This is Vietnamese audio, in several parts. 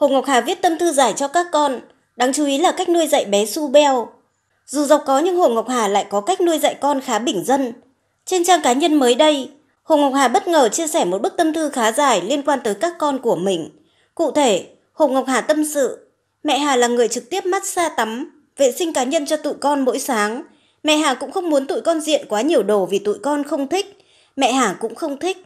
Hồ Ngọc Hà viết tâm thư giải cho các con, đáng chú ý là cách nuôi dạy bé Su Beo. Dù giàu có nhưng Hồ Ngọc Hà lại có cách nuôi dạy con khá bình dân. Trên trang cá nhân mới đây, Hồ Ngọc Hà bất ngờ chia sẻ một bức tâm thư khá dài liên quan tới các con của mình. Cụ thể, Hồ Ngọc Hà tâm sự, mẹ Hà là người trực tiếp mát xa tắm, vệ sinh cá nhân cho tụi con mỗi sáng. Mẹ Hà cũng không muốn tụi con diện quá nhiều đồ vì tụi con không thích. Mẹ Hà cũng không thích.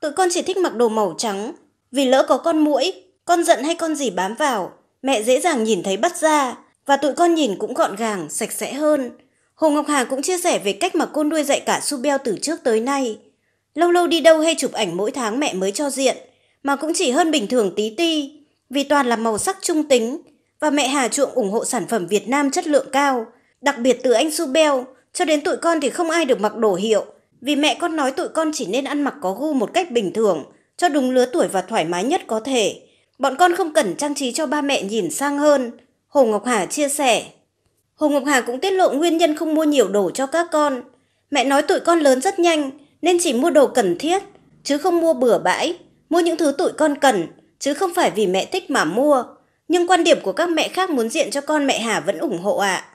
Tụi con chỉ thích mặc đồ màu trắng, vì lỡ có con mũi. Con giận hay con gì bám vào, mẹ dễ dàng nhìn thấy bắt ra, và tụi con nhìn cũng gọn gàng, sạch sẽ hơn. Hồ Ngọc Hà cũng chia sẻ về cách mà cô nuôi dạy cả su beo từ trước tới nay. Lâu lâu đi đâu hay chụp ảnh mỗi tháng mẹ mới cho diện, mà cũng chỉ hơn bình thường tí ti, vì toàn là màu sắc trung tính, và mẹ Hà Chuộng ủng hộ sản phẩm Việt Nam chất lượng cao. Đặc biệt từ anh su beo, cho đến tụi con thì không ai được mặc đồ hiệu, vì mẹ con nói tụi con chỉ nên ăn mặc có gu một cách bình thường, cho đúng lứa tuổi và thoải mái nhất có thể. Bọn con không cần trang trí cho ba mẹ nhìn sang hơn, Hồ Ngọc Hà chia sẻ. Hồ Ngọc Hà cũng tiết lộ nguyên nhân không mua nhiều đồ cho các con. Mẹ nói tụi con lớn rất nhanh nên chỉ mua đồ cần thiết, chứ không mua bừa bãi, mua những thứ tụi con cần, chứ không phải vì mẹ thích mà mua. Nhưng quan điểm của các mẹ khác muốn diện cho con mẹ Hà vẫn ủng hộ ạ. À.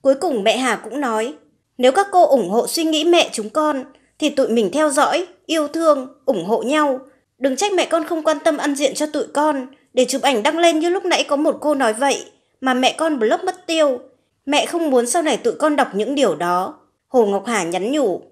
Cuối cùng mẹ Hà cũng nói, nếu các cô ủng hộ suy nghĩ mẹ chúng con, thì tụi mình theo dõi, yêu thương, ủng hộ nhau, đừng trách mẹ con không quan tâm ăn diện cho tụi con để chụp ảnh đăng lên như lúc nãy có một cô nói vậy mà mẹ con block mất tiêu mẹ không muốn sau này tụi con đọc những điều đó hồ ngọc hà nhắn nhủ